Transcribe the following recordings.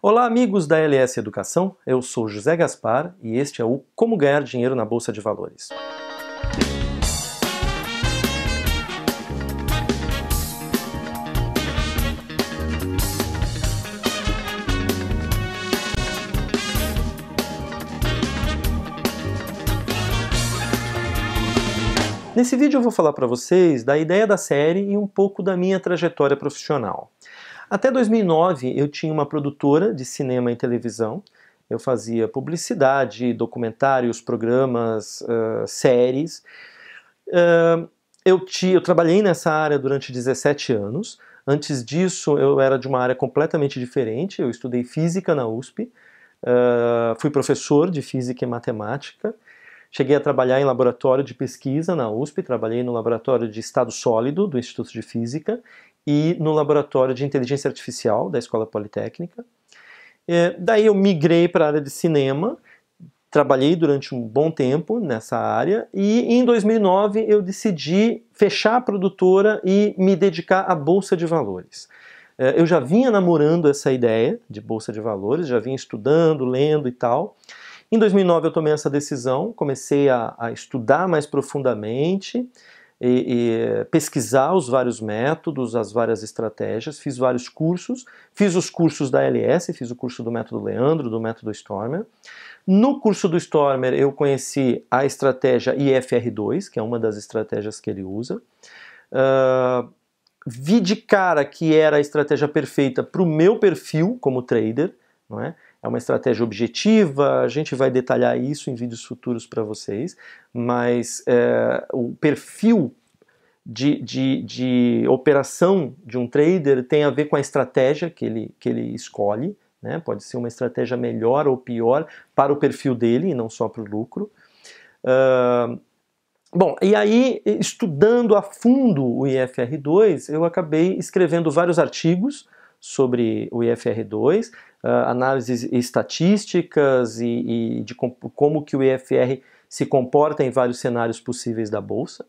Olá, amigos da LS Educação. Eu sou José Gaspar e este é o Como Ganhar Dinheiro na Bolsa de Valores. Nesse vídeo eu vou falar para vocês da ideia da série e um pouco da minha trajetória profissional. Até 2009 eu tinha uma produtora de cinema e televisão. Eu fazia publicidade, documentários, programas, uh, séries. Uh, eu, te, eu trabalhei nessa área durante 17 anos. Antes disso, eu era de uma área completamente diferente. Eu estudei física na USP, uh, fui professor de física e matemática. Cheguei a trabalhar em laboratório de pesquisa na USP, trabalhei no laboratório de estado sólido do Instituto de Física e no laboratório de inteligência artificial da Escola Politécnica. É, daí eu migrei para a área de cinema, trabalhei durante um bom tempo nessa área e em 2009 eu decidi fechar a produtora e me dedicar à Bolsa de Valores. É, eu já vinha namorando essa ideia de Bolsa de Valores, já vinha estudando, lendo e tal. Em 2009 eu tomei essa decisão, comecei a, a estudar mais profundamente e, e pesquisar os vários métodos, as várias estratégias, fiz vários cursos, fiz os cursos da LS, fiz o curso do método Leandro, do método Stormer. No curso do Stormer eu conheci a estratégia IFR2, que é uma das estratégias que ele usa. Uh, vi de cara que era a estratégia perfeita para o meu perfil como trader, não é? É uma estratégia objetiva, a gente vai detalhar isso em vídeos futuros para vocês, mas é, o perfil de, de, de, operação de um trader tem a ver com a estratégia que ele, que ele escolhe, né? pode ser uma estratégia melhor ou pior para o perfil dele e não só para o lucro. Uh, Bom, e aí, estudando a fundo o IFR2, eu acabei escrevendo vários artigos sobre o IFR2, uh, ah, análises estatísticas e, e de com, como que o IFR se comporta em vários cenários possíveis da Bolsa.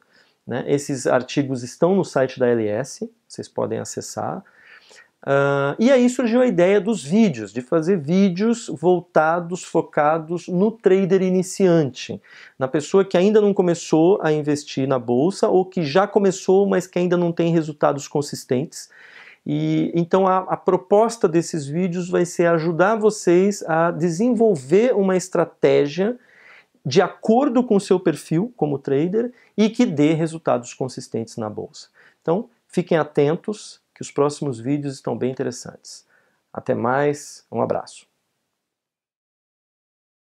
Né? Esses artigos estão no site da LS, vocês podem acessar. Uh, e aí surgiu a ideia dos vídeos, de fazer vídeos voltados, focados no trader iniciante, na pessoa que ainda não começou a investir na bolsa ou que já começou, mas que ainda não tem resultados consistentes. E então a, a proposta desses vídeos vai ser ajudar vocês a desenvolver uma estratégia de acordo com o seu perfil como trader e que dê resultados consistentes na bolsa. Então, fiquem atentos que os próximos vídeos estão bem interessantes. Até mais, um abraço.